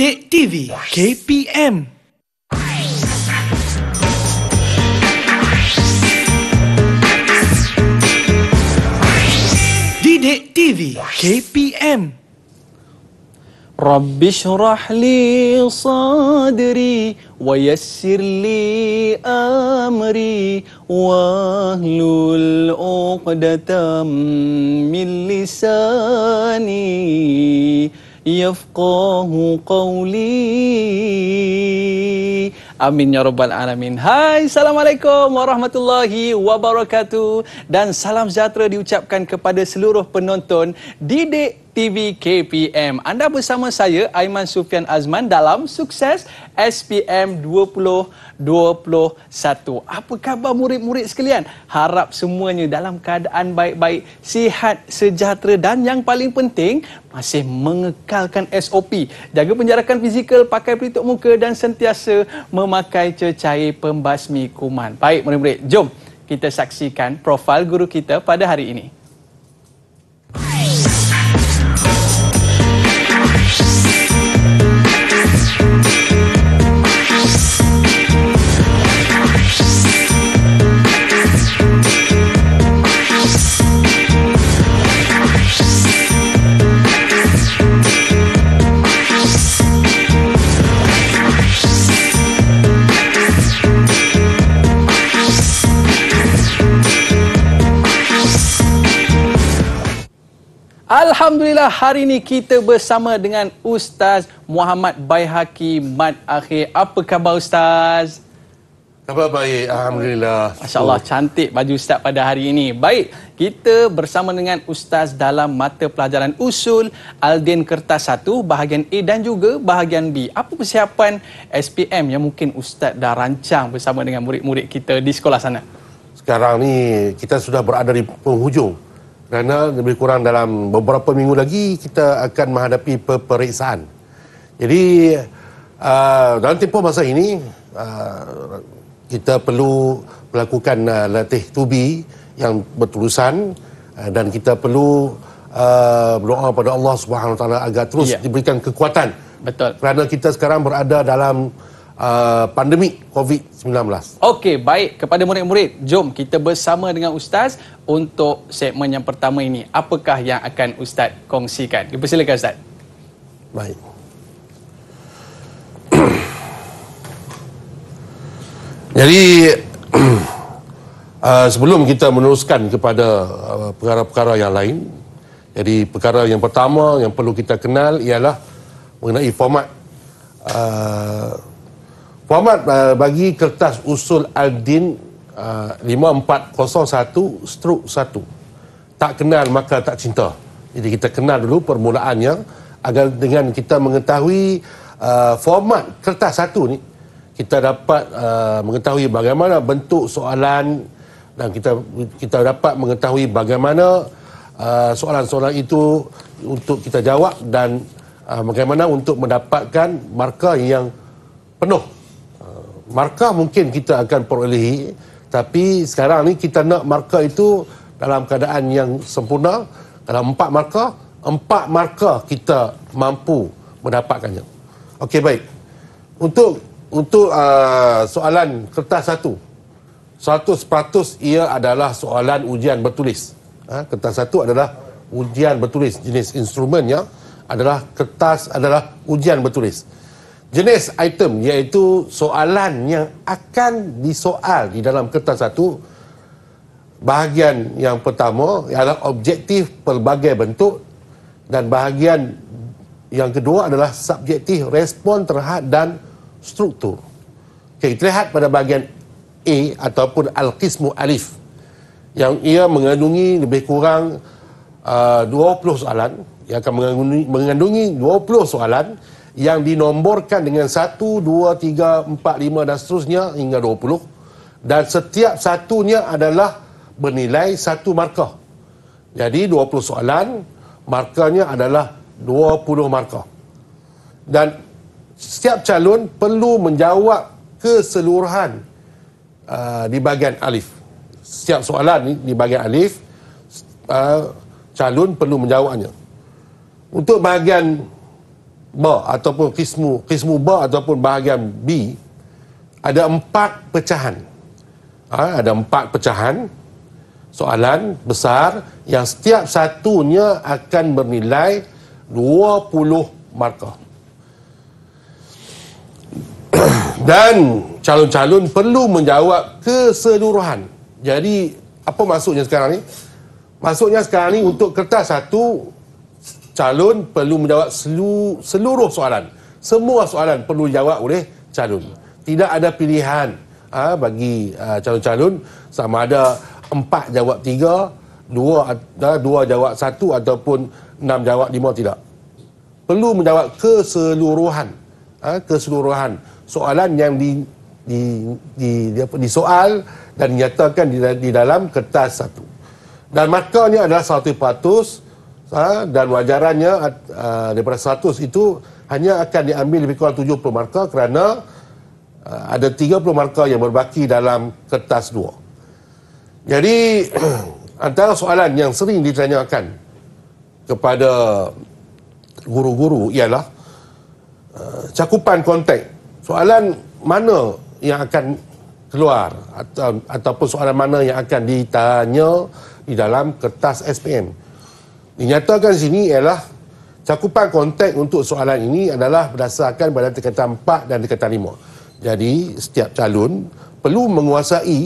Kedek TV KPM Didik TV KPM Rabbi syrah li sadri wa yassir li amri wa ahlul uqdatam min lisani yafqahu qawli Amin ya rabbal alamin. Hai, assalamualaikum warahmatullahi wabarakatuh dan salam sejahtera diucapkan kepada seluruh penonton didik TV KPM. Anda bersama saya Aiman Sufian Azman dalam sukses SPM 2021. Apa khabar murid-murid sekalian? Harap semuanya dalam keadaan baik-baik, sihat, sejahtera dan yang paling penting masih mengekalkan SOP. Jaga penjarakan fizikal, pakai pelitup muka dan sentiasa memakai cecair pembasmi kuman. Baik murid-murid, jom kita saksikan profil guru kita pada hari ini. Alhamdulillah hari ini kita bersama dengan Ustaz Muhammad Baihaki Mat Akhir. Apa khabar Ustaz? Khabar baik. Alhamdulillah. Masya Allah cantik baju Ustaz pada hari ini. Baik, kita bersama dengan Ustaz dalam mata pelajaran usul Aldin Kertas 1 bahagian A dan juga bahagian B. Apa persiapan SPM yang mungkin Ustaz dah rancang bersama dengan murid-murid kita di sekolah sana? Sekarang ni kita sudah berada di penghujung kerana lebih kurang dalam beberapa minggu lagi kita akan menghadapi peperiksaan. Jadi uh, dalam tempoh masa ini uh, kita perlu melakukan uh, latih tubi yang berterusan uh, dan kita perlu uh, berdoa kepada Allah Subhanahu Wa Taala agar terus ya. diberikan kekuatan. Betul. Kerana kita sekarang berada dalam uh, pandemik COVID-19. Okey, baik. Kepada murid-murid, jom kita bersama dengan Ustaz untuk segmen yang pertama ini. Apakah yang akan Ustaz kongsikan? Dipersilakan Ustaz. Baik. Jadi uh, sebelum kita meneruskan kepada uh, perkara-perkara yang lain, jadi perkara yang pertama yang perlu kita kenal ialah mengenai format uh, Muhammad uh, bagi kertas usul Aldin uh, 5401-1 Tak kenal maka tak cinta Jadi kita kenal dulu permulaannya Agar dengan kita mengetahui uh, format kertas satu ni Kita dapat uh, mengetahui bagaimana bentuk soalan Dan kita kita dapat mengetahui bagaimana uh, soalan-soalan itu untuk kita jawab Dan uh, bagaimana untuk mendapatkan markah yang penuh markah mungkin kita akan perolehi tapi sekarang ni kita nak markah itu dalam keadaan yang sempurna dalam empat markah empat markah kita mampu mendapatkannya okey baik untuk untuk uh, soalan kertas satu satu 100% ia adalah soalan ujian bertulis ha? kertas satu adalah ujian bertulis jenis instrumennya adalah kertas adalah ujian bertulis jenis item iaitu soalan yang akan disoal di dalam kertas satu bahagian yang pertama ialah objektif pelbagai bentuk dan bahagian yang kedua adalah subjektif respon terhad dan struktur okay, kita lihat pada bahagian A ataupun Al-Qismu Alif yang ia mengandungi lebih kurang uh, 20 soalan yang akan mengandungi, mengandungi 20 soalan yang dinomborkan dengan 1, 2, 3, 4, 5 dan seterusnya hingga 20 dan setiap satunya adalah bernilai satu markah. Jadi 20 soalan, markahnya adalah 20 markah. Dan setiap calon perlu menjawab keseluruhan uh, di bahagian alif. Setiap soalan di bahagian alif, uh, calon perlu menjawabnya. Untuk bahagian Ba ataupun kismu kismu Ba ataupun bahagian B ada empat pecahan. Ha, ada empat pecahan soalan besar yang setiap satunya akan bernilai 20 markah. Dan calon-calon perlu menjawab keseluruhan. Jadi apa maksudnya sekarang ni? Maksudnya sekarang ni untuk kertas satu calon perlu menjawab seluruh soalan. Semua soalan perlu dijawab oleh calon. Tidak ada pilihan ha, bagi ha, calon-calon uh, sama ada empat jawab tiga, dua uh, dua jawab satu ataupun enam jawab lima tidak. Perlu menjawab keseluruhan ha, keseluruhan soalan yang di di di di, di soal dan dinyatakan di, di dalam kertas satu. Dan markanya adalah satu 100% ha, dan wajarannya uh, daripada 100 itu hanya akan diambil lebih kurang 70 markah kerana uh, ada 30 markah yang berbaki dalam kertas dua. Jadi antara soalan yang sering ditanyakan kepada guru-guru ialah uh, cakupan konteks. Soalan mana yang akan keluar atau, ataupun soalan mana yang akan ditanya di dalam kertas SPM. Dinyatakan sini ialah cakupan konteks untuk soalan ini adalah berdasarkan pada dekatan 4 dan dekatan 5. Jadi setiap calon perlu menguasai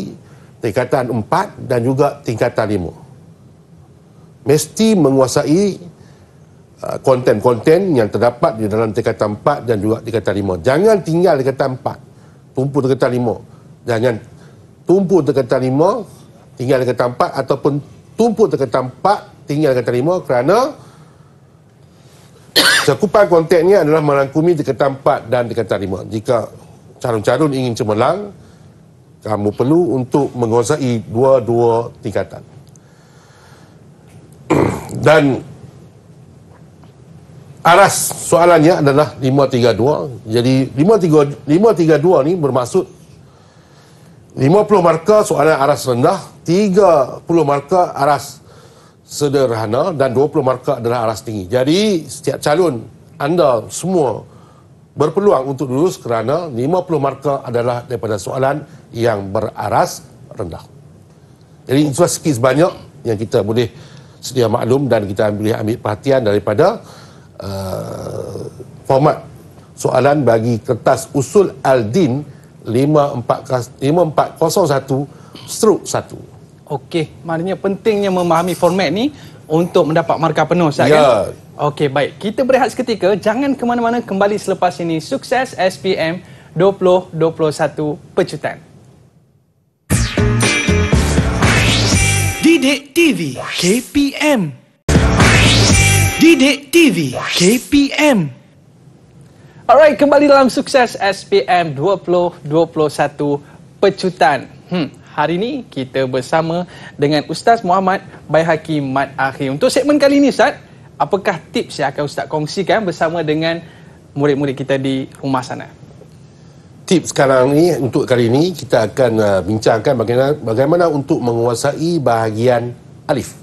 tingkatan 4 dan juga tingkatan 5. Mesti menguasai uh, konten-konten uh, yang terdapat di dalam tingkatan 4 dan juga tingkatan 5. Jangan tinggal tingkatan 4, tumpu tingkatan 5. Jangan tumpu tingkatan 5, tinggal tingkatan 4 ataupun tumpu tingkatan 4 tinggalkan terima kerana cakupan konteknya adalah merangkumi dekat tempat dan dekat terima. Jika calon-calon ingin cemerlang, kamu perlu untuk menguasai dua-dua tingkatan. dan aras soalannya adalah 532. Jadi 532 532 ni bermaksud 50 markah soalan aras rendah, 30 markah aras sederhana dan 20 markah adalah aras tinggi. Jadi setiap calon anda semua berpeluang untuk lulus kerana 50 markah adalah daripada soalan yang beraras rendah. Jadi itu skis banyak yang kita boleh sedia maklum dan kita boleh ambil perhatian daripada uh, format soalan bagi kertas usul Aldin 5401 struk 1. Okey, maknanya pentingnya memahami format ni untuk mendapat markah penuh, Ustaz ya. Kan? Okey, baik. Kita berehat seketika. Jangan ke mana-mana kembali selepas ini. Sukses SPM 2021 Pecutan. Didik TV KPM Didik TV KPM Alright, kembali dalam sukses SPM 2021 Pecutan. Hmm. Hari ini kita bersama dengan Ustaz Muhammad Baihaki Mat Akhir. Untuk segmen kali ini Ustaz, apakah tips yang akan Ustaz kongsikan bersama dengan murid-murid kita di rumah sana? Tips sekarang ini untuk kali ini kita akan uh, bincangkan bagaimana, bagaimana untuk menguasai bahagian alif.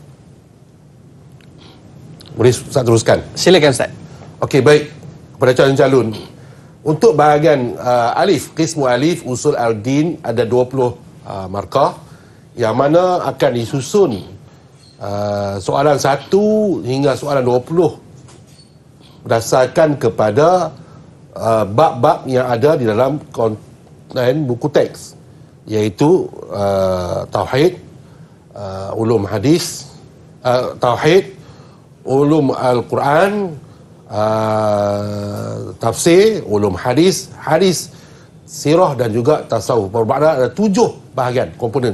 Boleh Ustaz teruskan? Silakan Ustaz. Okey baik. Kepada calon-calon. Untuk bahagian uh, alif, kismu alif, usul al-din ada 20 Ah, markah yang mana akan disusun uh, soalan 1 hingga soalan 20 berdasarkan kepada uh, bab-bab yang ada di dalam konten buku teks iaitu uh, tauhid uh, ulum hadis uh, tauhid ulum al-Quran uh, tafsir ulum hadis hadis sirah dan juga tasawuf berbakti ada tujuh bahagian komponen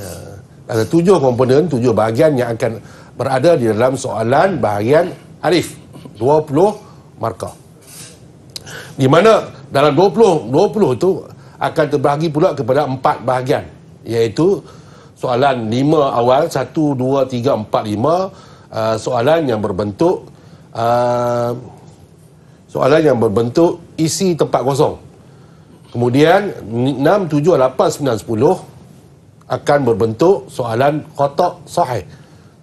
uh, ada tujuh komponen tujuh bahagian yang akan berada di dalam soalan bahagian alif 20 markah di mana dalam 20 20 itu akan terbahagi pula kepada empat bahagian iaitu soalan lima awal satu, dua, tiga, empat, lima uh, soalan yang berbentuk uh, soalan yang berbentuk isi tempat kosong Kemudian 6, 7, 8, 9, 10 akan berbentuk soalan kotak sahih.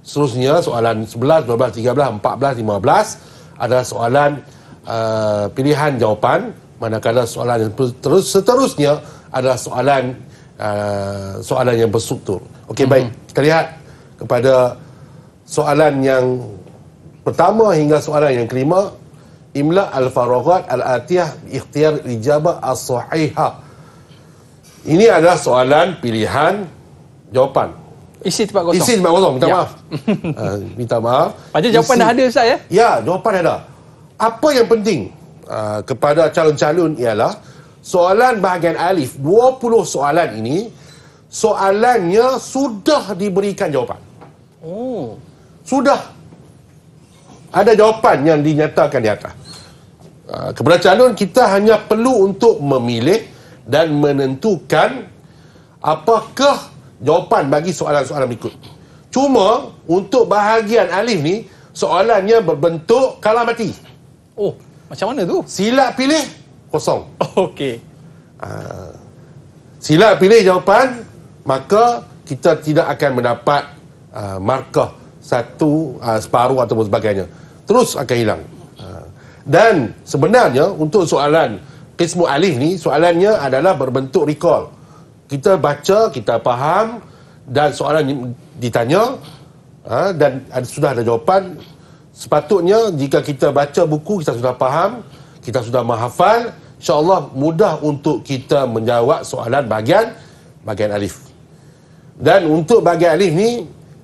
Seterusnya soalan 11, 12, 13, 14, 15 adalah soalan uh, pilihan jawapan. Manakala soalan yang terus, seterusnya adalah soalan uh, soalan yang bersuktur. Okey mm-hmm. baik, kita lihat kepada soalan yang pertama hingga soalan yang kelima imla al-faragat al-atiyah ikhtiar ijabah as-sahiha. Ini adalah soalan pilihan jawapan. Isi tempat kosong. Isi tempat kosong. Minta ya. maaf. uh, minta maaf. Pada jawapan dah ada Ustaz ya? Ya, jawapan ada. Apa yang penting uh, kepada calon-calon ialah soalan bahagian alif 20 soalan ini soalannya sudah diberikan jawapan. Oh. Sudah. Ada jawapan yang dinyatakan di atas. Ah, kepada calon kita hanya perlu untuk memilih dan menentukan apakah jawapan bagi soalan-soalan berikut. Cuma untuk bahagian Alif ni soalannya berbentuk kalah mati. Oh, macam mana tu? Silap pilih kosong. Oh, Okey. Uh, silap pilih jawapan maka kita tidak akan mendapat uh, markah satu uh, separuh ataupun sebagainya. Terus akan hilang. Dan sebenarnya untuk soalan Qismu Alif ni, soalannya adalah berbentuk recall. Kita baca, kita faham dan soalan ditanya ha, dan ada, sudah ada jawapan. Sepatutnya jika kita baca buku, kita sudah faham, kita sudah menghafal, insyaAllah mudah untuk kita menjawab soalan bahagian bahagian Alif. Dan untuk bahagian Alif ni,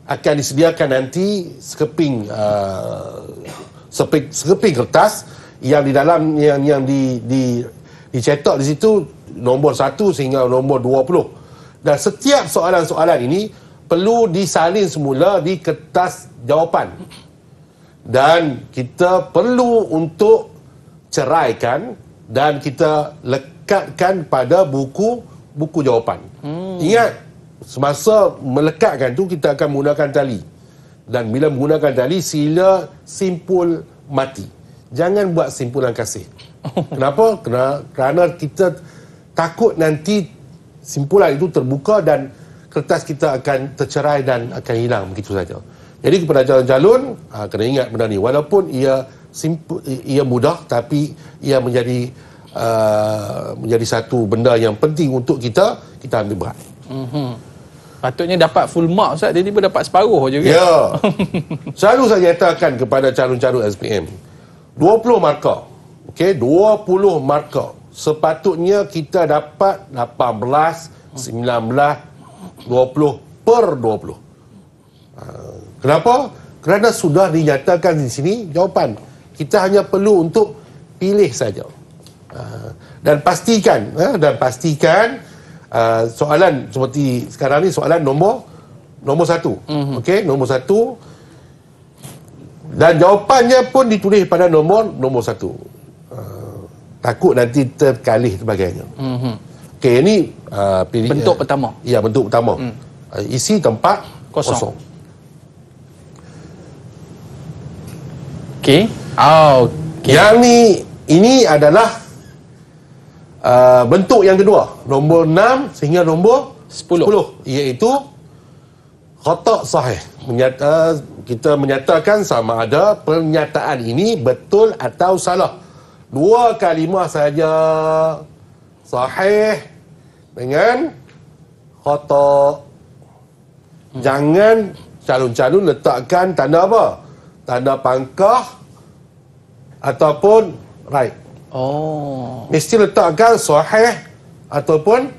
akan disediakan nanti sekeping uh, seping, sekeping kertas yang di dalam yang yang di di dicetak di situ nombor 1 sehingga nombor 20. Dan setiap soalan-soalan ini perlu disalin semula di kertas jawapan. Dan kita perlu untuk ceraikan dan kita lekatkan pada buku buku jawapan. Hmm. Ingat semasa melekatkan tu kita akan menggunakan tali dan bila menggunakan tali sila simpul mati jangan buat simpulan kasih kenapa kerana, kerana kita takut nanti simpulan itu terbuka dan kertas kita akan tercerai dan akan hilang begitu saja jadi kepada calon-calon ha, kena ingat benda ni walaupun ia simpul, ia mudah tapi ia menjadi uh, menjadi satu benda yang penting untuk kita kita ambil berat mm-hmm. Patutnya dapat full mark Ustaz, tiba-tiba dapat separuh je kan? Ya. Selalu saya nyatakan kepada calon-calon SPM, 20 markah. Okey, 20 markah. Sepatutnya kita dapat 18, 19, 20 per 20. Ah, kenapa? Kerana sudah dinyatakan di sini jawapan. Kita hanya perlu untuk pilih saja. Ah, dan pastikan, ah, dan pastikan, uh, soalan seperti sekarang ni soalan nombor nombor satu mm-hmm. okey nombor satu dan jawapannya pun ditulis pada nombor nombor satu uh, takut nanti terkalih sebagainya mm-hmm. okey ini uh, pilih, bentuk uh, pertama ya bentuk pertama mm. uh, isi tempat kosong, kosong. okey oh, okay. yang ni ini adalah Ah, bentuk yang kedua nombor 6 sehingga nombor 10, 10 iaitu khotak sahih Menyata, ah, kita menyatakan sama ada pernyataan ini betul atau salah dua kalimah saja sahih dengan khotak hmm. jangan calon-calon letakkan tanda apa tanda pangkah ataupun right Oh. Mesti letakkan sahih ataupun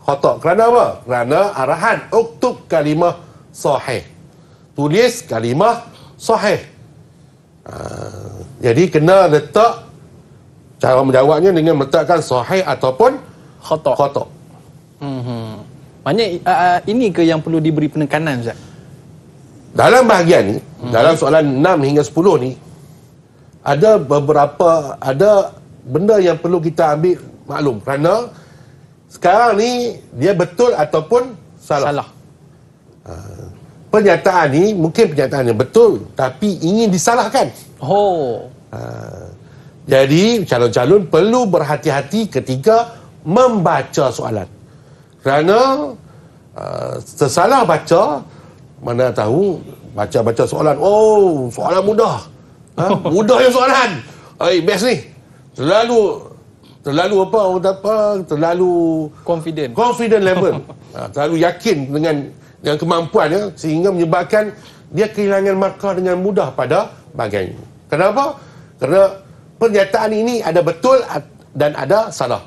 khotak. Kerana apa? Kerana arahan. Uktub kalimah sahih. Tulis kalimah sahih. Uh, jadi kena letak cara menjawabnya dengan letakkan sahih ataupun khotak. Khotak. Hmm. Maknanya uh, uh, ini ke yang perlu diberi penekanan Ustaz? Dalam bahagian ni, hmm. dalam soalan 6 hingga 10 ni ada beberapa ada benda yang perlu kita ambil maklum kerana sekarang ni dia betul ataupun salah. Salah. Uh, pernyataan ni mungkin pernyataannya betul tapi ingin disalahkan. Oh. Uh, jadi calon-calon perlu berhati-hati ketika membaca soalan. Kerana uh, sesalah baca mana tahu baca-baca soalan, oh soalan mudah. Ha? Mudah yang soalan. Oi, best ni terlalu terlalu apa orang apa terlalu confident confident level ha, terlalu yakin dengan dengan kemampuan ya sehingga menyebabkan dia kehilangan markah dengan mudah pada bagian ini. Kenapa? Kerana pernyataan ini ada betul dan ada salah.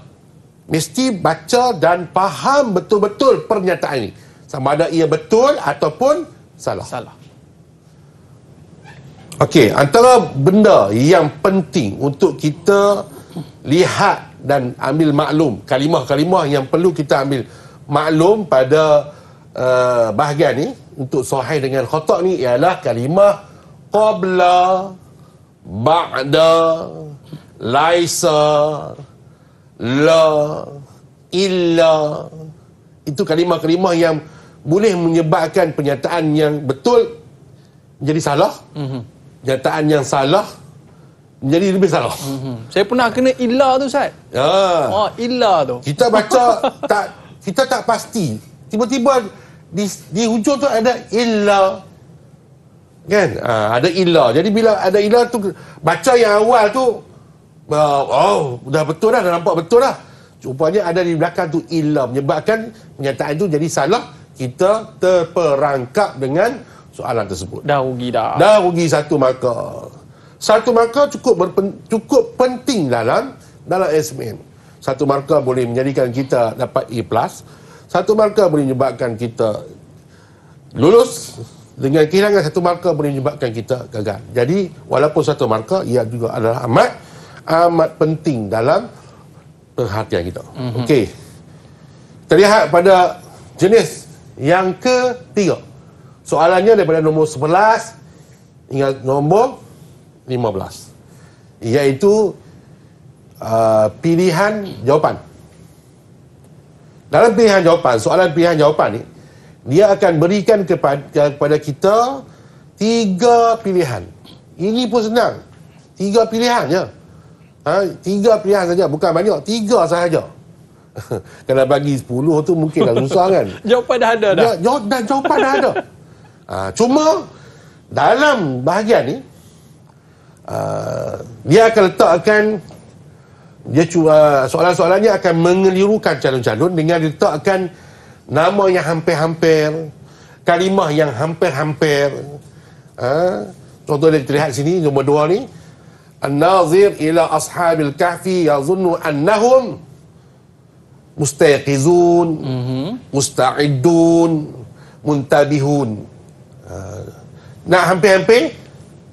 Mesti baca dan faham betul-betul pernyataan ini. Sama ada ia betul ataupun salah. Salah. Okey, antara benda yang penting untuk kita lihat dan ambil maklum, kalimah-kalimah yang perlu kita ambil maklum pada uh, bahagian ni untuk sahih dengan khotak ni ialah kalimah qabla, ba'da, laisa, la, illa. Itu kalimah-kalimah yang boleh menyebabkan pernyataan yang betul menjadi salah. Mm-hmm nyataan yang salah menjadi lebih salah. Hmm, saya pernah kena ilah tu Ustaz. Ya. Oh, ilah tu. Kita baca tak kita tak pasti. Tiba-tiba di, di hujung tu ada ilah. Kan? Ha, ada ilah. Jadi bila ada ilah tu baca yang awal tu oh, oh dah betul dah, dah nampak betul dah. Rupanya ada di belakang tu ilah menyebabkan penyataan tu jadi salah. Kita terperangkap dengan soalan tersebut. Dah rugi dah. Dah rugi satu maka. Satu maka cukup berpen, cukup penting dalam dalam SMN. Satu maka boleh menjadikan kita dapat A+. Satu maka boleh menyebabkan kita lulus dengan kehilangan satu marka boleh menyebabkan kita gagal. Jadi walaupun satu marka ia juga adalah amat amat penting dalam perhatian kita. Mm-hmm. Okey. Terlihat pada jenis yang ketiga. Soalannya daripada nombor 11 hingga nombor 15. Iaitu uh, pilihan jawapan. Dalam pilihan jawapan, soalan pilihan jawapan ni, dia akan berikan kepada, kepada kita tiga pilihan. Ini pun senang. Tiga pilihan je. Ha? Tiga pilihan saja, bukan banyak. Tiga sahaja. Kalau bagi sepuluh tu mungkin dah susah kan. jawapan dah ada dah. Ya, jawapan dah ada. Ha, cuma dalam bahagian ni uh, dia akan letakkan dia cuba ah, soalan-soalannya akan mengelirukan calon-calon dengan letakkan nama yang hampir-hampir kalimah yang hampir-hampir ha? contoh dia terlihat sini nombor dua ni Al nazir ila ashabil kahfi yazunnu annahum mustaqizun mm-hmm. musta'idun muntabihun nak hampir-hampir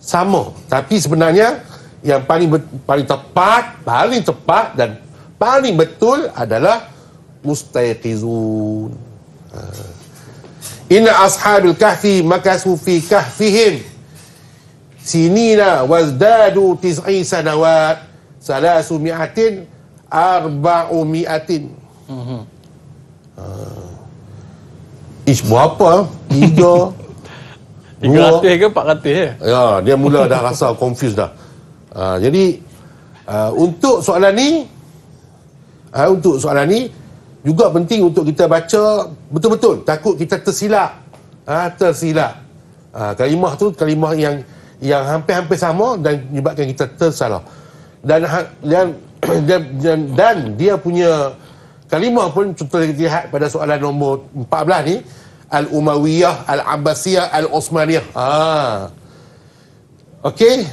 sama tapi sebenarnya yang paling paling tepat paling tepat dan paling betul adalah mustaqizun inna ashabil kahfi makasu fi kahfihim sinina wazdadu tis'i sanawat salasu mi'atin arba'u mi'atin mm ah. buat apa? ish tiga dua, ke 400 ya? Eh? Ya, dia mula dah rasa confused dah. Uh, jadi uh, untuk soalan ni uh, untuk soalan ni juga penting untuk kita baca betul-betul takut kita tersilap. Ah uh, tersilap. Uh, kalimah tu kalimah yang yang hampir-hampir sama dan menyebabkan kita tersalah. Dan ha, dan dan, dan, dan dia punya kalimah pun contoh lihat pada soalan nombor 14 ni Al-Umawiyah, Al-Abbasiyah, Al-Osmaniyah. Ha. Okey.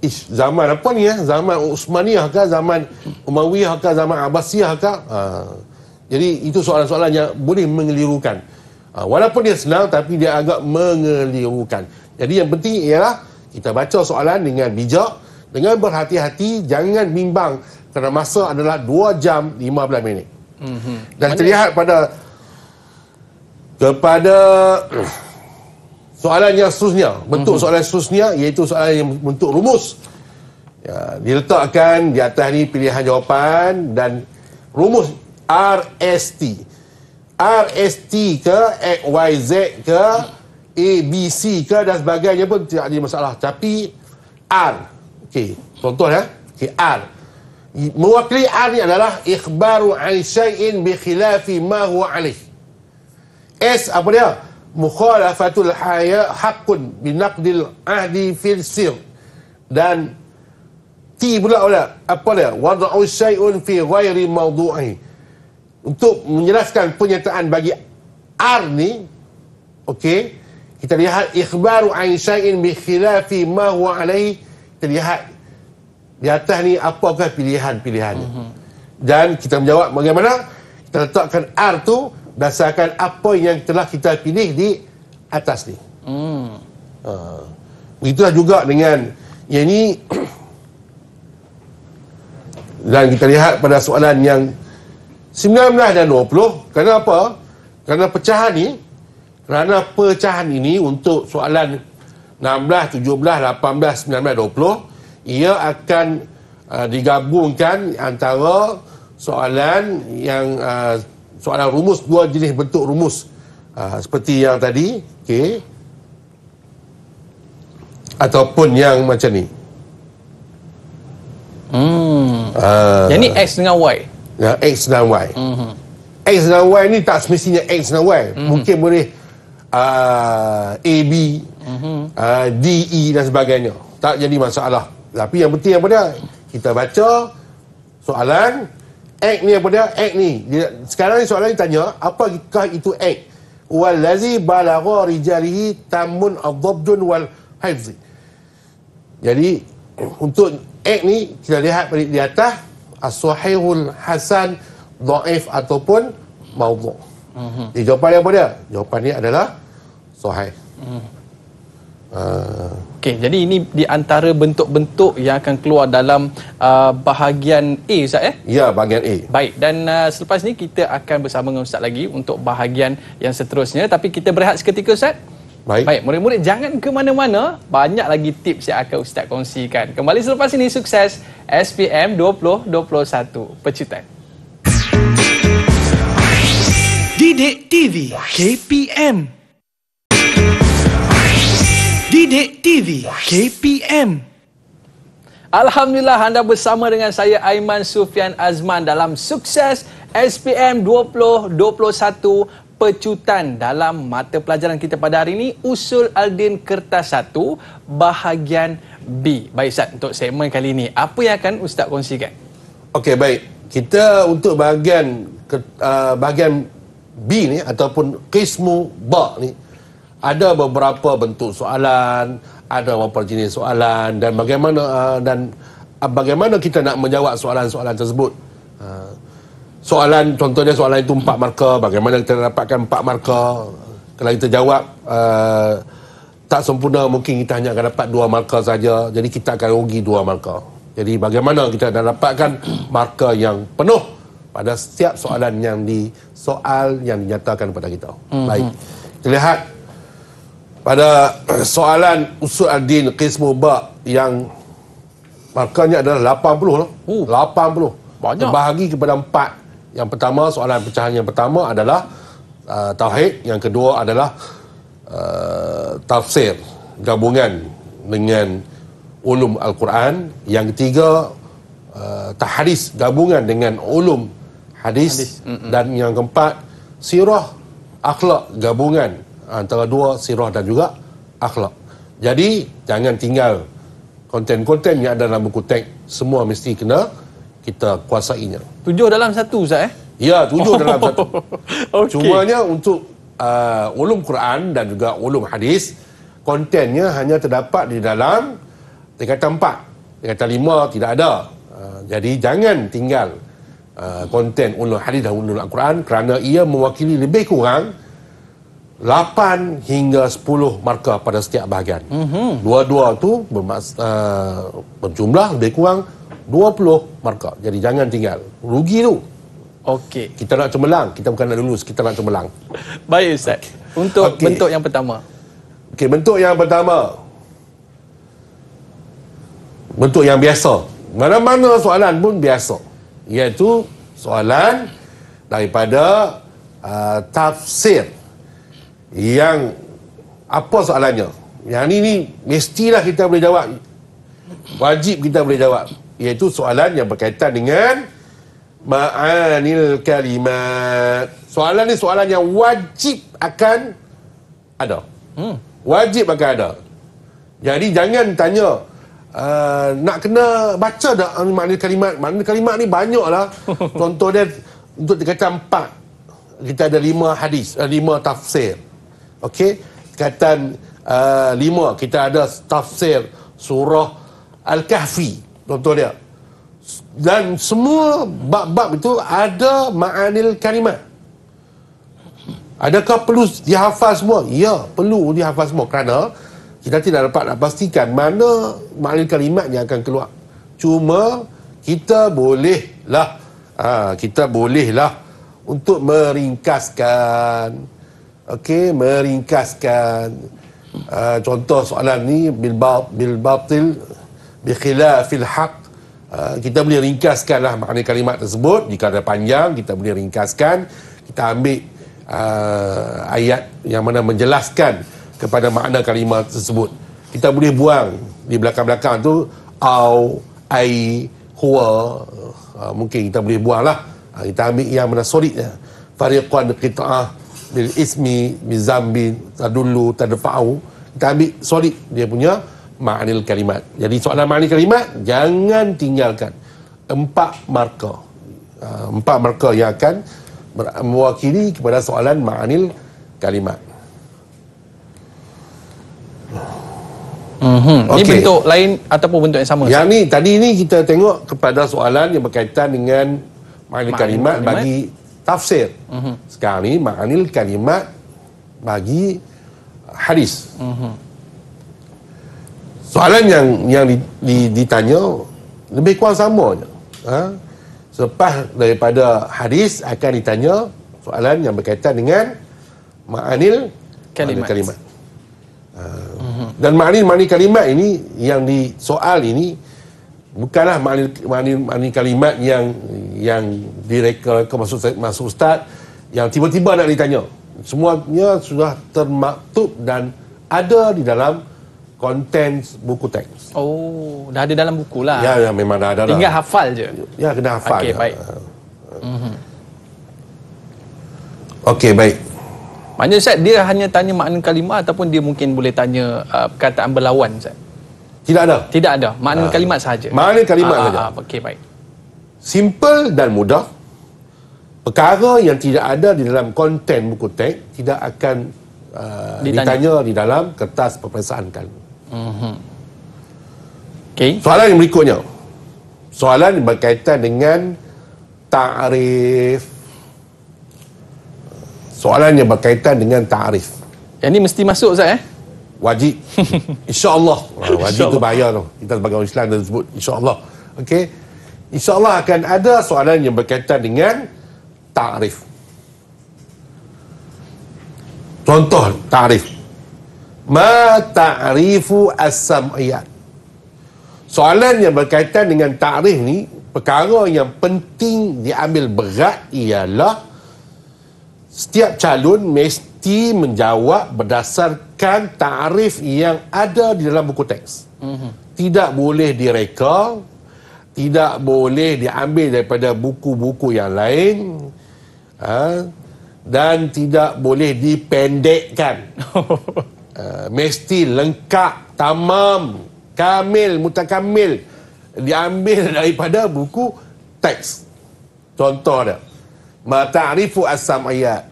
Ish, zaman apa ni ya? Eh? Zaman Usmaniyah ke? Zaman Umayyah ke? Zaman Abbasiyah ke? Ha. Jadi itu soalan-soalan yang boleh mengelirukan. Ha. Walaupun dia senang tapi dia agak mengelirukan. Jadi yang penting ialah kita baca soalan dengan bijak, dengan berhati-hati, jangan bimbang kerana masa adalah 2 jam 15 minit. Mm-hmm. Dan Mana terlihat pada kepada soalan yang seterusnya bentuk mhm. soalan susnya iaitu soalan yang bentuk rumus ya, diletakkan di atas ni pilihan jawapan dan rumus RST RST ke XYZ ke ABC ke dan sebagainya pun tidak ada masalah tapi R okay, contoh eh? ya okay, R mewakili R ni adalah ikhbaru an syai'in bi khilafi ma huwa alih S apa dia? Mukhalafatul haya haqqun binaqdil ahdi fil sir. Dan ti pula pula apa dia? Wada'u syai'un fi ghairi mawdu'i. Untuk menjelaskan penyataan bagi R ni, okey, kita lihat ikhbaru ain syai'in bi khilafi ma huwa alaihi. Kita lihat di atas ni apakah pilihan-pilihannya. Mm-hmm. Dan kita menjawab bagaimana? Kita letakkan R tu berdasarkan apa yang telah kita pilih di atas ni. Hmm. Uh, ha. itulah juga dengan yang ini dan kita lihat pada soalan yang 19 dan 20 kerana apa? Kerana pecahan ni kerana pecahan ini untuk soalan 16, 17, 18, 19, 20 ia akan uh, digabungkan antara soalan yang uh, soalan rumus dua jenis bentuk rumus uh, seperti yang tadi okey ataupun yang macam ni hmm jadi ah. uh, x dengan y ya x dan y hmm x dan y ni tak semestinya x dan y mm-hmm. mungkin boleh uh, a b mm-hmm. uh, d e dan sebagainya tak jadi masalah tapi yang penting apa dia kita baca soalan act ni apa dia act ni dia, sekarang ni soalan ni tanya apa apakah itu act walazi balagha rijalihi tamun adzabdun wal haidzi jadi untuk act ni kita lihat di atas as-sahihul hasan dhaif ataupun maudhu mm jawapan yang apa dia jawapan ni adalah sahih mm uh, Okey, jadi ini di antara bentuk-bentuk yang akan keluar dalam uh, bahagian A Ustaz eh? Ya, bahagian A. Baik, dan uh, selepas ni kita akan bersama dengan Ustaz lagi untuk bahagian yang seterusnya. Tapi kita berehat seketika Ustaz. Baik. Baik, murid-murid jangan ke mana-mana. Banyak lagi tips yang akan Ustaz kongsikan. Kembali selepas ini, sukses SPM 2021. Pecutan. Didik TV KPM Didik TV KPM Alhamdulillah anda bersama dengan saya Aiman Sufian Azman dalam sukses SPM 2021 pecutan dalam mata pelajaran kita pada hari ini Usul Aldin Kertas 1 bahagian B. Baik Ustaz untuk segmen kali ini apa yang akan Ustaz kongsikan? Okey baik. Kita untuk bahagian uh, bahagian B ni ataupun Qismu Ba ni ada beberapa bentuk soalan, ada beberapa jenis soalan dan bagaimana uh, dan uh, bagaimana kita nak menjawab soalan-soalan tersebut. Uh, soalan contohnya soalan itu empat markah, bagaimana kita dapatkan empat markah? Kalau kita jawab uh, tak sempurna mungkin kita hanya akan dapat dua markah saja. Jadi kita akan rugi dua markah. Jadi bagaimana kita nak dapatkan markah yang penuh pada setiap soalan yang di soal yang dinyatakan kepada kita. Mm-hmm. Baik. Kita lihat pada soalan usul al din qismu ba yang markahnya adalah 80 lah. Uh, 80. Banyak. Terbahagi kepada empat. Yang pertama soalan pecahan yang pertama adalah uh, tauhid, yang kedua adalah uh, tafsir gabungan dengan ulum al-Quran, yang ketiga uh, tahadis gabungan dengan ulum hadis, hadis. dan yang keempat sirah akhlak gabungan antara dua sirah dan juga akhlak. Jadi jangan tinggal konten-konten yang ada dalam buku teks semua mesti kena kita kuasainya. Tujuh dalam satu Ustaz eh? Ya, tujuh oh. dalam satu. okay. Cumanya untuk uh, ulum Quran dan juga ulum hadis, kontennya hanya terdapat di dalam tingkatan empat. Tingkatan lima tidak ada. Uh, jadi jangan tinggal uh, konten ulum hadis dan ulum Al-Quran kerana ia mewakili lebih kurang 8 hingga 10 markah pada setiap bahagian. Mm-hmm. Dua-dua itu uh, eh, berjumlah lebih kurang 20 markah. Jadi jangan tinggal. Rugi tu. Okey. Kita nak cemerlang. Kita bukan nak lulus. Kita nak cemerlang. Baik Ustaz. Okay. Untuk okay. bentuk yang pertama. Okey, bentuk yang pertama. Bentuk yang biasa. Mana-mana soalan pun biasa. Iaitu soalan daripada uh, tafsir yang apa soalannya? Yang ini, ini mestilah kita boleh jawab. Wajib kita boleh jawab. Iaitu soalan yang berkaitan dengan ma'anil kalimat. Soalan ni soalan yang wajib akan ada. Hmm. Wajib akan ada. Jadi jangan tanya uh, nak kena baca tak ma'anil kalimat. Ma'anil kalimat ni banyaklah. Contoh dia untuk dikata empat. Kita ada lima hadis, eh, lima tafsir. Okey, kaitan uh, lima kita ada tafsir surah Al-Kahfi. Contoh dia. Dan semua bab-bab itu ada ma'anil kalimat. Adakah perlu dihafaz semua? Ya, perlu dihafaz semua kerana kita tidak dapat nak pastikan mana ma'anil kalimat yang akan keluar. Cuma kita bolehlah ha, kita bolehlah untuk meringkaskan okey meringkaskan uh, contoh soalan ni bil bil batil bi khilafil haq Uh, kita boleh ringkaskanlah makna kalimat tersebut jika ada panjang kita boleh ringkaskan kita ambil uh, ayat yang mana menjelaskan kepada makna kalimat tersebut kita boleh buang di belakang-belakang tu au ai huwa uh, mungkin kita boleh buanglah uh, kita ambil yang mana solidnya fariqan qita'ah bil ismi mizambi tadullu tadfa'u kita ambil solid dia punya ma'anil kalimat jadi soalan ma'anil kalimat jangan tinggalkan empat markah ah, empat markah yang akan mewakili kepada soalan ma'anil kalimat Mm-hmm. Okay. Ini bentuk lain ataupun bentuk yang sama. Yang ni tadi ni kita tengok kepada soalan yang berkaitan dengan makna kalimat, kalimat bagi tafsir. Mm -hmm. Sekarang ni maknil kalimat bagi hadis. Mm -hmm. Soalan yang yang di, di, ditanya lebih kurang sama je. Ha? Selepas daripada hadis akan ditanya soalan yang berkaitan dengan maknil kalimat. kalimat. Uh, mm -hmm. Dan maknil maknil kalimat ini yang di soal ini bukanlah makna, makna, makna kalimat yang yang direka masuk masuk ustaz yang tiba-tiba nak ditanya semuanya sudah termaktub dan ada di dalam konten buku teks. Oh, dah ada dalam buku lah. Ya, ya memang dah ada. Lah. Tinggal dah. hafal je. Ya, kena hafal. Okey, baik. mm Okey, baik. Maknanya Ustaz, dia hanya tanya makna kalimah ataupun dia mungkin boleh tanya uh, perkataan berlawan Ustaz? Tidak ada. Tidak ada. Makna ha. kalimat sahaja. Makna kalimat ha, saja. Ha, Okey, baik. Simple dan mudah. Perkara yang tidak ada di dalam konten buku teks tidak akan uh, ditanya. ditanya di dalam kertas peperiksaan kamu. Mm-hmm. Okay. Soalan yang berikutnya. Soalan yang berkaitan dengan ta'rif. Soalan yang berkaitan dengan ta'rif. Yang ini mesti masuk, Ustaz, eh? wajib insyaallah ha, wajib insya tu bayar tu kita sebagai orang Islam dan sebut insyaallah okey insyaallah akan ada soalan yang berkaitan dengan takrif contoh takrif ma ta'rifu as-sam'iyat soalan yang berkaitan dengan takrif ni perkara yang penting diambil berat ialah setiap calon mesti menjawab berdasarkan menggunakan tarif yang ada di dalam buku teks. Mm-hmm. Tidak boleh direka, tidak boleh diambil daripada buku-buku yang lain mm. ha, dan tidak boleh dipendekkan. uh, mesti lengkap, tamam, kamil, mutakamil diambil daripada buku teks. Contoh dia. Mata'rifu as-samayat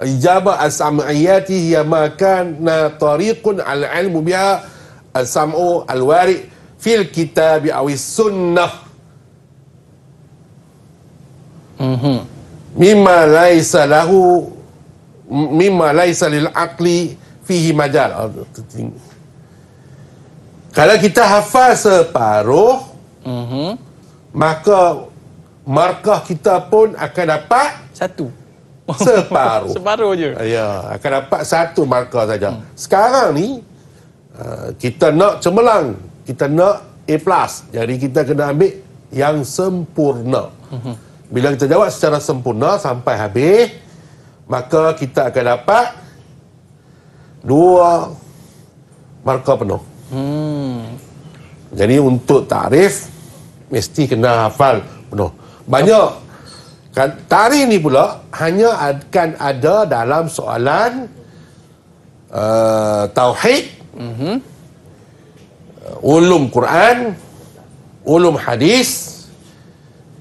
ijaba as-sam'iyati hiya ma kana tariqun al-ilmu biha as-sam'u al-wari fil kitab aw as-sunnah mhm mimma laisa lahu mimma laisa lil aqli fihi majal ah, kalau kita hafal separuh mhm maka markah kita pun akan dapat satu separuh. separuh je. Ya, akan dapat satu markah saja. Hmm. Sekarang ni uh, kita nak cemelang, kita nak A+. Plus. Jadi kita kena ambil yang sempurna. Hmm. Bila kita jawab secara sempurna sampai habis, maka kita akan dapat dua markah penuh. Hmm. Jadi untuk tarif mesti kena hafal penuh. Banyak Kan? Tarikh ni pula hanya akan ada dalam soalan uh, Tauhid mm-hmm. Ulum Quran Ulum Hadis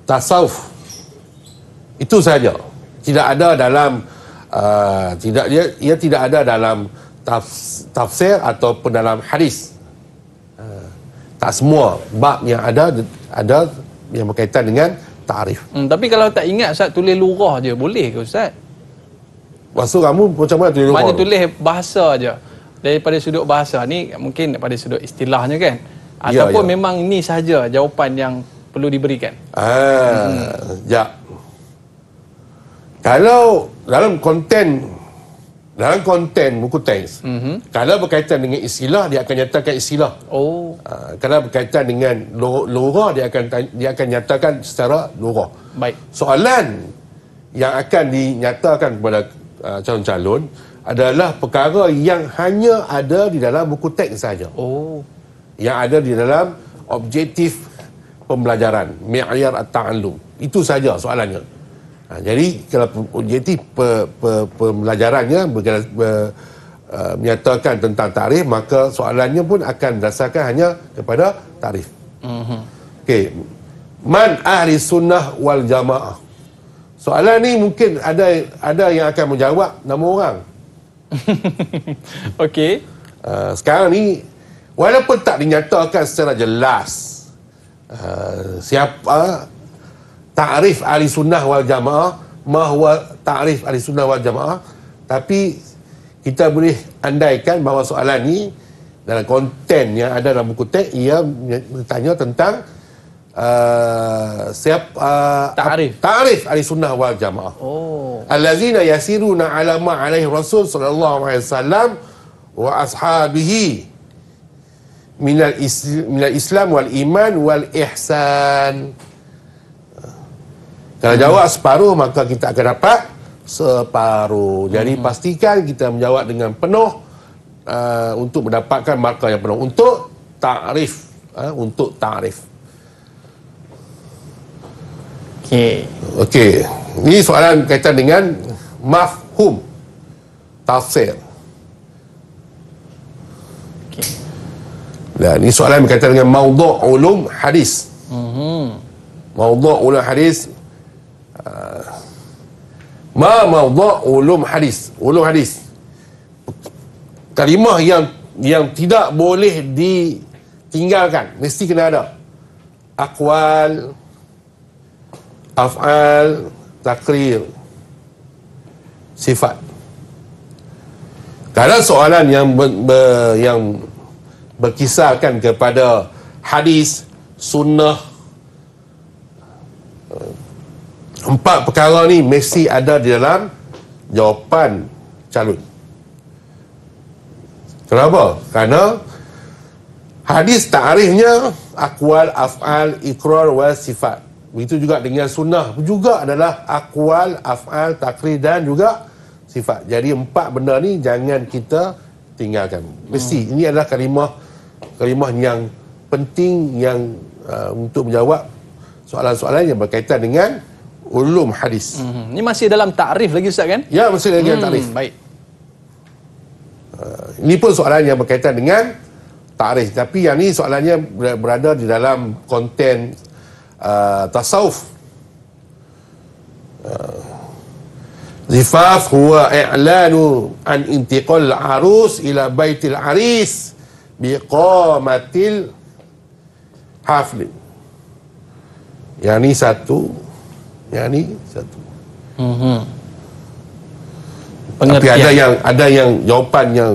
Tasawuf Itu saja Tidak ada dalam uh, tidak ia, ia tidak ada dalam tafsir ataupun dalam hadis tak semua bab yang ada ada yang berkaitan dengan tarif. Hmm, tapi kalau tak ingat Ustaz tulis lurah je boleh ke Ustaz? Maksud kamu macam mana tulis lurah? Maksudnya tulis bahasa je. Daripada sudut bahasa ni mungkin daripada sudut istilahnya kan? Ya, Ataupun ya, memang ini sahaja jawapan yang perlu diberikan? Ah, ya. hmm. Ya. Kalau dalam konten dalam konten buku teks mm-hmm. kalau berkaitan dengan istilah dia akan nyatakan istilah oh uh, kalau berkaitan dengan lora dia akan dia akan nyatakan secara lora baik soalan yang akan dinyatakan kepada uh, calon-calon adalah perkara yang hanya ada di dalam buku teks saja oh yang ada di dalam objektif pembelajaran mi'yar at-ta'allum itu saja soalannya Ha, jadi kalau objektif pe, pe, pembelajarannya berkata, uh, menyatakan tentang tarif maka soalannya pun akan berdasarkan hanya kepada tarif. Mm-hmm. Okey. Man ahli sunnah wal jamaah. Soalan ni mungkin ada ada yang akan menjawab nama orang. Okey. Uh, sekarang ni walaupun tak dinyatakan secara jelas uh, siapa ta'rif ahli sunnah wal jamaah mahwa ta'rif ahli sunnah wal jamaah tapi kita boleh andaikan bahawa soalan ni dalam konten yang ada dalam buku teks ia bertanya tentang uh, siap uh, ta'rif ta'rif ahli sunnah wal jamaah oh allazina yasiruna ala ma alaihi rasul sallallahu alaihi wasallam wa ashabihi minal islam wal iman wal ihsan kalau jawab separuh maka kita akan dapat separuh. Jadi hmm. pastikan kita menjawab dengan penuh uh, untuk mendapatkan markah yang penuh untuk takrif uh, untuk takrif. Okey. Okey. Ini soalan kaitan dengan mafhum tafsir. Okey. Dan ini soalan berkaitan dengan maudhu ulum hadis. Mhm. Maudhu ulum hadis Ma mawda ulum hadis Ulum hadis Kalimah yang yang tidak boleh ditinggalkan Mesti kena ada Akwal Af'al Takrir Sifat Kadang soalan yang ber, ber, yang berkisarkan kepada hadis, sunnah, empat perkara ni Messi ada di dalam jawapan calon kenapa? Karena hadis ta'rifnya akwal, af'al, ikrar, wal, sifat Itu juga dengan sunnah juga adalah akwal, af'al, takri dan juga sifat jadi empat benda ni jangan kita tinggalkan mesti hmm. ini adalah kalimah kalimah yang penting yang uh, untuk menjawab soalan-soalan yang berkaitan dengan ulum hadis. Hmm. Ini masih dalam takrif lagi Ustaz kan? Ya, masih lagi dalam hmm, takrif. Baik. Uh, ini pun soalan yang berkaitan dengan takrif. Tapi yang ini soalannya berada di dalam konten uh, tasawuf. Uh, Zifaf huwa i'lanu an intiqal arus ila baitil aris biqamatil hafli. Yang ini satu, yang ni satu. Mhm. Tapi ada yang ada yang jawapan yang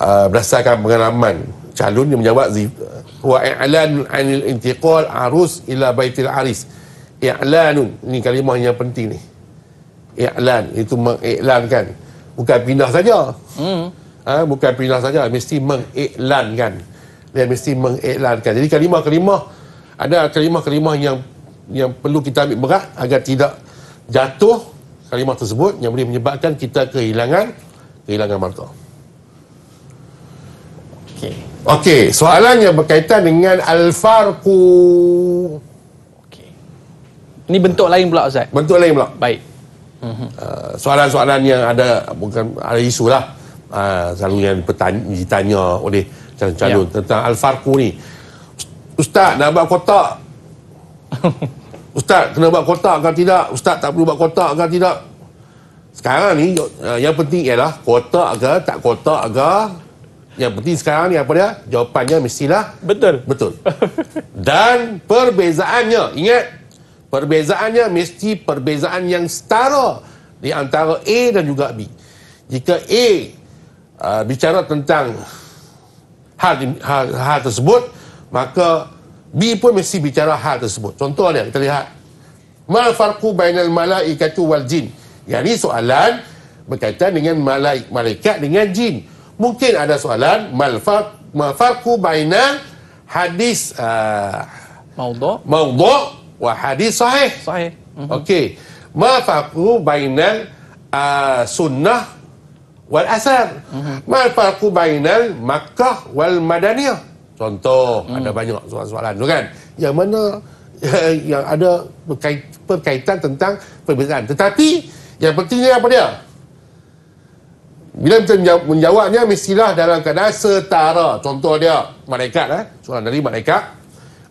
uh, berdasarkan pengalaman calon yang menjawab wa i'lan anil intiqal arus ila baitil aris. I'lan ni kalimah yang penting ni. I'lan itu mengiklankan bukan pindah saja. Hmm. Ha, bukan pindah saja mesti mengiklankan. Dia mesti mengiklankan. Jadi kalimah-kalimah ada kalimah-kalimah yang yang perlu kita ambil berat agar tidak jatuh kalimah tersebut yang boleh menyebabkan kita kehilangan kehilangan markah. Okey. Okey, soalan yang berkaitan dengan al-farqu. Okey. Ini bentuk lain pula Ustaz. Bentuk lain pula. Baik. Mhm. Uh, soalan-soalan yang ada bukan ada isu lah uh, selalu yang ditanya oleh calon-calon ya. tentang al-farqu ni Ustaz nak buat kotak Ustaz kena buat kotak ke tidak? Ustaz tak perlu buat kotak ke tidak? Sekarang ni eh, yang penting ialah kotak ke tak kotak ke yang penting sekarang ni apa dia? Jawapannya mestilah betul. Betul. Dan perbezaannya, ingat perbezaannya mesti perbezaan yang setara di antara A dan juga B. Jika A uh, bicara tentang hal, hal, hal tersebut, maka B pun mesti bicara hal tersebut. Contoh Contohnya kita lihat mal farqu bainal malaikatu wal jin. Yang ini soalan berkaitan dengan malaik, malaikat dengan jin. Mungkin ada soalan mal farqu bainal hadis uh, ah, maudhu' maudhu' wa hadis sahih. Sahih. Mm-hmm. Okey. Mal farqu bainal uh, sunnah wal asar. Mm-hmm. Mal farqu bainal Makkah wal Madaniyah. Contoh hmm. ada banyak soalan-soalan tu kan yang mana yang ada berkaitan tentang perbezaan. Tetapi yang pentingnya apa dia? Bila kita menjawabnya mestilah dalam keadaan setara. Contoh dia malaikat eh? soalan dari malaikat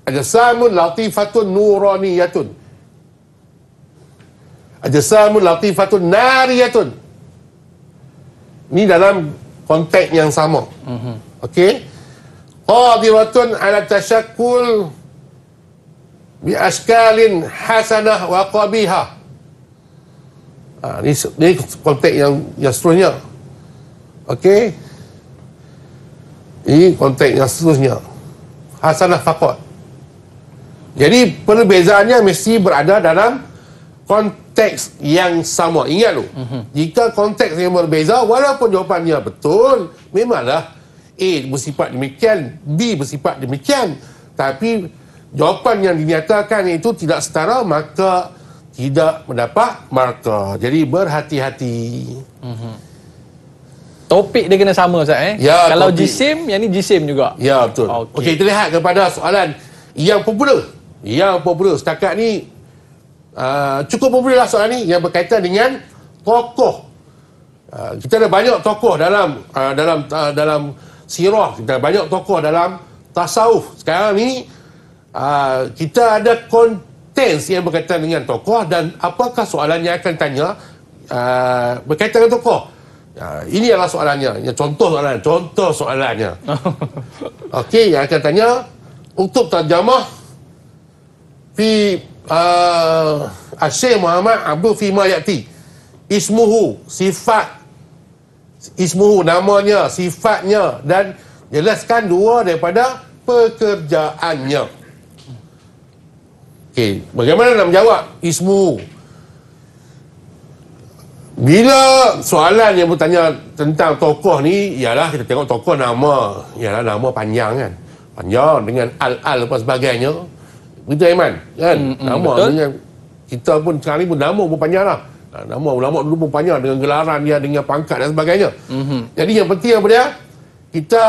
ajsamun latifatun nuraniyatun. Ajsamun latifatun nariyatun. Ini dalam konteks yang sama. Mhm. Okey qadiratun ala tashakkul bi askalin hasanah wa qabiha ha, ini, ini konteks yang yang seterusnya Okey. Ini konteks yang seterusnya. Hasanah faqat. Jadi perbezaannya mesti berada dalam konteks yang sama. Ingat tu. Mm-hmm. Jika konteks yang berbeza walaupun jawapannya betul, memanglah A bersifat demikian, B bersifat demikian, tapi jawapan yang dinyatakan itu tidak setara, maka tidak mendapat markah. Jadi berhati-hati. Mm-hmm. Topik dia kena sama Ustaz eh? Ya, Kalau topik. jisim, yang ni jisim juga. Ya, betul. Okey, okay, kita lihat kepada soalan yang popular. Yang popular setakat ni uh, cukup popular lah soalan ini yang berkaitan dengan tokoh. Uh, kita ada banyak tokoh dalam ah, dalam uh, dalam, uh, dalam siroh kita banyak tokoh dalam tasawuf sekarang ni uh, kita ada konten yang berkaitan dengan tokoh dan apakah soalan yang akan tanya uh, berkaitan dengan tokoh Ya, ini adalah soalannya. Ya, contoh soalan, contoh soalannya. Okey, yang akan tanya untuk terjemah fi uh, Asy Muhammad Abdul Fima Yati. Ismuhu sifat ismuhu namanya sifatnya dan jelaskan dua daripada pekerjaannya Okey, bagaimana nak menjawab ismu? Bila soalan yang bertanya tentang tokoh ni ialah kita tengok tokoh nama, ialah nama panjang kan. Panjang dengan al-al apa sebagainya. Betul Iman, kan? Mm-hmm, nama betul. Dengan, kita pun sekarang ni pun nama pun panjang lah nama ulama dulu pun banyak dengan gelaran dia dengan pangkat dan sebagainya mm-hmm. jadi yang penting apa dia kita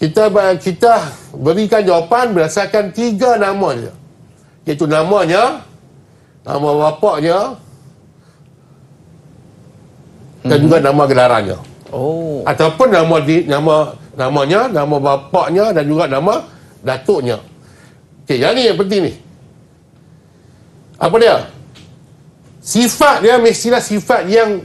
kita kita berikan jawapan berdasarkan tiga nama dia iaitu namanya nama bapaknya mm-hmm. dan mhm. juga nama gelarannya oh ataupun nama di, nama namanya nama bapaknya dan juga nama datuknya okey yang ni yang penting ni apa dia sifat dia mestilah sifat yang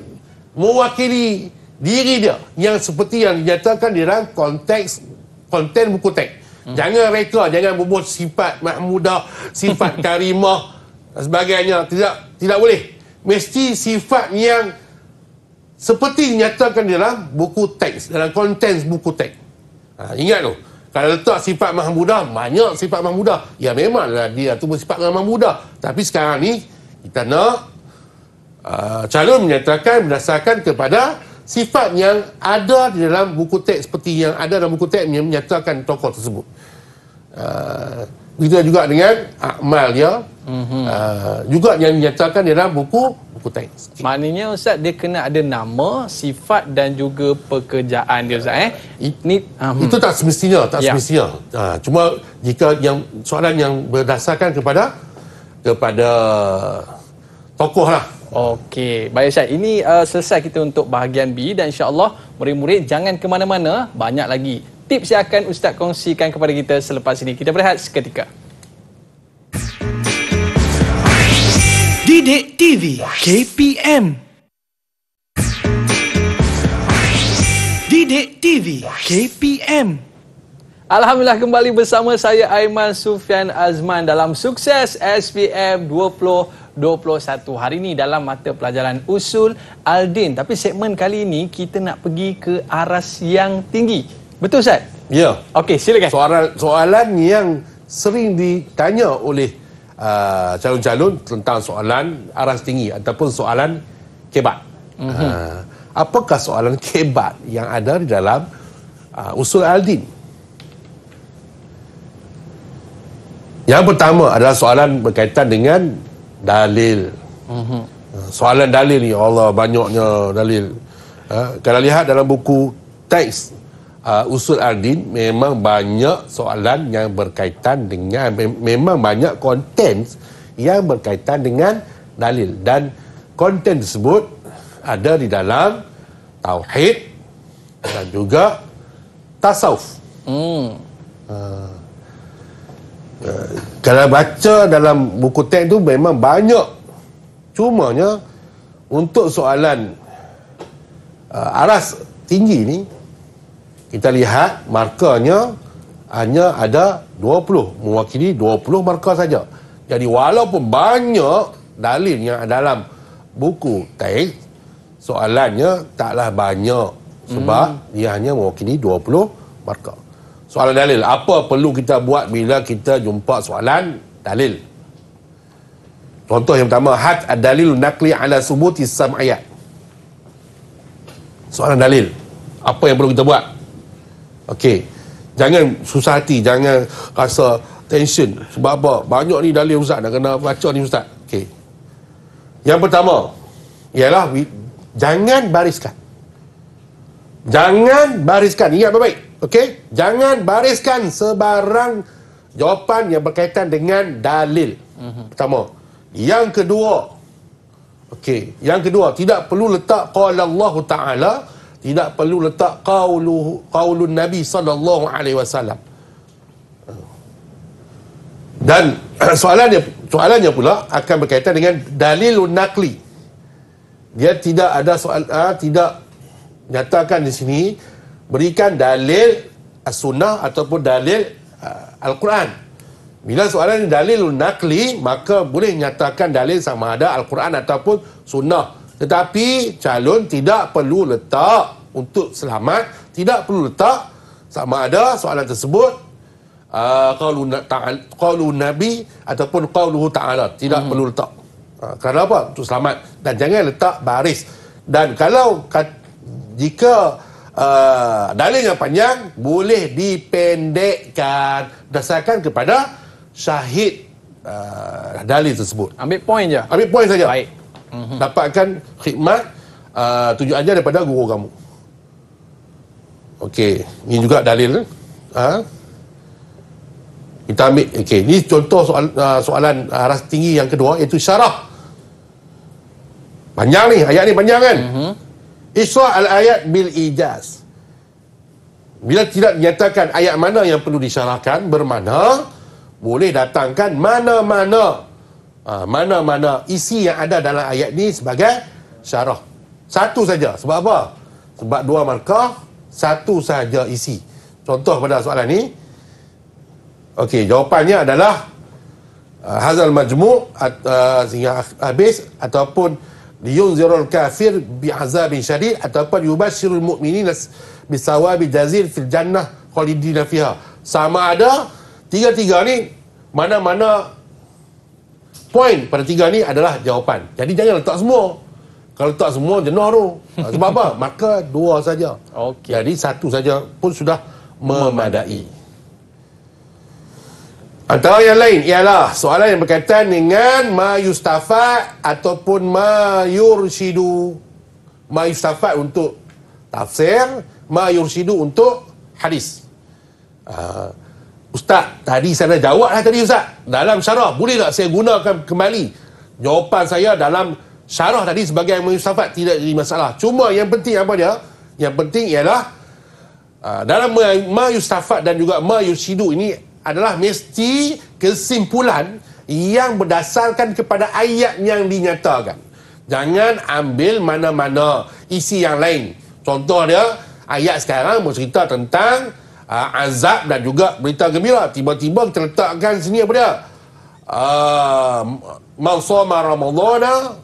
mewakili diri dia yang seperti yang dinyatakan di dalam konteks konten buku teks hmm. jangan reka jangan bubuh sifat mahmudah sifat karimah dan sebagainya tidak tidak boleh mesti sifat yang seperti dinyatakan di dalam buku teks dalam konten buku teks ha, ingat tu kalau letak sifat mahmudah banyak sifat mahmudah ya memanglah dia tu bersifat dengan mahmudah tapi sekarang ni kita nak uh, ah, calon menyatakan berdasarkan kepada sifat yang ada di dalam buku teks seperti yang ada dalam buku teks yang menyatakan tokoh tersebut. Uh, begitu juga dengan akmal dia ya. mm-hmm. uh, ah, juga yang menyatakan dalam buku buku teks. Maknanya ustaz dia kena ada nama, sifat dan juga pekerjaan dia ustaz eh. It, Ni, uh-huh. itu tak semestinya, tak yeah. semestinya. Uh, cuma jika yang soalan yang berdasarkan kepada kepada tokoh lah. Okey, baik Ustaz. Ini uh, selesai kita untuk bahagian B dan insya-Allah murid-murid jangan ke mana-mana, banyak lagi tips yang akan Ustaz kongsikan kepada kita selepas ini. Kita berehat seketika. Didik TV KPM Didik TV KPM Alhamdulillah kembali bersama saya Aiman Sufian Azman dalam sukses SPM 20 21 hari ini dalam mata pelajaran Usul Aldin. Tapi segmen kali ini kita nak pergi ke aras yang tinggi. Betul Ustaz? Ya. Yeah. Okey, silakan. Soalan soalan yang sering ditanya oleh uh, calon-calon tentang soalan aras tinggi ataupun soalan kebat. Mm-hmm. Uh, apakah soalan kebat yang ada di dalam uh, Usul Aldin? Yang pertama adalah soalan berkaitan dengan dalil. Mm-hmm. Soalan dalil ni Allah banyaknya dalil. Ha? Kalau lihat dalam buku teks uh, ah, Usul din memang banyak soalan yang berkaitan dengan mem- memang banyak konten yang berkaitan dengan dalil dan konten tersebut ada di dalam tauhid dan juga tasawuf. Hmm. Eh, kalau baca dalam buku teks tu memang banyak cumanya untuk soalan uh, aras tinggi ni kita lihat markanya hanya ada 20 mewakili 20 markah saja jadi walaupun banyak dalil yang dalam buku teks soalannya taklah banyak sebab hmm. dia hanya mewakili 20 markah soalan dalil apa perlu kita buat bila kita jumpa soalan dalil contoh yang pertama had ad-dalil nakli ala subuti sam'iyat soalan dalil apa yang perlu kita buat Okey, jangan susah hati jangan rasa tension sebab apa banyak ni dalil ustaz nak kena baca ni ustaz Okey. yang pertama ialah jangan bariskan jangan bariskan ingat baik-baik Okey? Jangan bariskan sebarang jawapan yang berkaitan dengan dalil. Mm-hmm. Pertama. Yang kedua. Okey. Yang kedua. Tidak perlu letak qala Allah Ta'ala. Tidak perlu letak qawlu, qawlu Nabi Sallallahu Alaihi Wasallam. Dan soalannya soalannya pula akan berkaitan dengan dalil nakli. Dia tidak ada soal ha, tidak nyatakan di sini berikan dalil as-sunnah ataupun dalil uh, al-Quran. Bila soalan ini dalil nakli, maka boleh nyatakan dalil sama ada al-Quran ataupun sunnah. Tetapi calon tidak perlu letak untuk selamat, tidak perlu letak sama ada soalan tersebut uh, qawlu ta nabi ataupun qawluhu ta'ala tidak hmm. perlu letak uh, kerana apa? untuk selamat dan jangan letak baris dan kalau jika Ah, dalil yang panjang boleh dipendekkan berdasarkan kepada syahid uh, dalil tersebut. Ambil poin je. Ambil poin saja. Baik. Mm-hmm. Dapatkan khidmat uh, ah, tujuh aja daripada guru kamu. Okey, ini juga dalil. Ha? Kita ambil, okey, ini contoh soal, uh, soalan aras tinggi yang kedua iaitu syarah. Panjang ni, ayat ni panjang kan? Mm-hmm. Iswa al-ayat bil ijaz. Bila tidak dinyatakan ayat mana yang perlu disyarahkan, bermana boleh datangkan mana-mana ha, mana-mana isi yang ada dalam ayat ni sebagai syarah. Satu saja. Sebab apa? Sebab dua markah, satu saja isi. Contoh pada soalan ni. Okey, jawapannya adalah uh, hazal majmu' uh, sehingga habis ataupun liyunzirul kafir bi'azabin syadid ataupun yubashirul mu'minin bisawabi jazil fil jannah khalidina fiha sama ada tiga-tiga ni mana-mana poin pada tiga ni adalah jawapan jadi jangan letak semua kalau letak semua jenuh tu sebab apa maka dua saja okay. jadi satu saja pun sudah memadai. Antara yang lain ialah soalan yang berkaitan dengan ma yustafat ataupun ma Yurshidu Ma yustafat untuk tafsir, ma Yurshidu untuk hadis. Uh, Ustaz, tadi saya dah jawablah tadi Ustaz. Dalam syarah, boleh tak saya gunakan kembali jawapan saya dalam syarah tadi sebagai ma yustafat? Tidak jadi masalah. Cuma yang penting apa dia? Yang penting ialah ah, dalam ma yustafat dan juga ma yursidu ini adalah mesti kesimpulan yang berdasarkan kepada ayat yang dinyatakan. Jangan ambil mana-mana isi yang lain. Contoh dia, ayat sekarang bercerita tentang uh, azab dan juga berita gembira. Tiba-tiba kita letakkan sini apa dia? Uh, Mansoma Ramadana.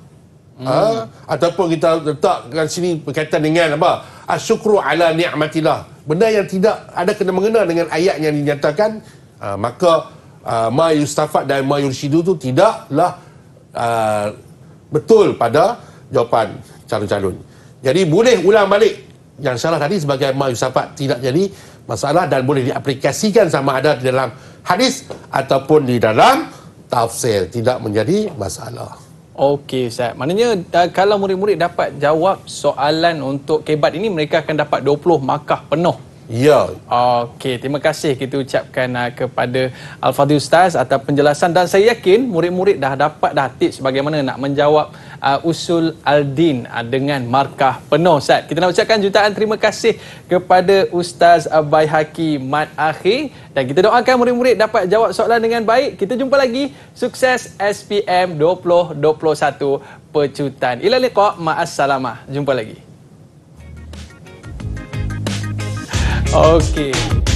Uh, hmm. Ha? Ataupun kita letakkan sini berkaitan dengan apa? Asyukru ala ni'matillah. Benda yang tidak ada kena-mengena dengan ayat yang dinyatakan uh, maka uh, ah, Ma Yustafat dan Ma Yurshidu tu tidaklah uh, betul pada jawapan calon-calon. Jadi boleh ulang balik yang salah tadi sebagai Ma Yusafat tidak jadi masalah dan boleh diaplikasikan sama ada di dalam hadis ataupun di dalam tafsir tidak menjadi masalah. Okey Ustaz. Maknanya kalau murid-murid dapat jawab soalan untuk kebat ini mereka akan dapat 20 markah penuh Ya. Okey, terima kasih kita ucapkan uh, kepada Al-Fadhil Ustaz atas penjelasan dan saya yakin murid-murid dah dapat dah tips bagaimana nak menjawab uh, usul Al-Din uh, dengan markah penuh Ustaz. Kita nak ucapkan jutaan terima kasih kepada Ustaz Abai Haki Mat Akhir dan kita doakan murid-murid dapat jawab soalan dengan baik. Kita jumpa lagi. Sukses SPM 2021 pecutan. Ila liqa ma'assalamah. Jumpa lagi. okay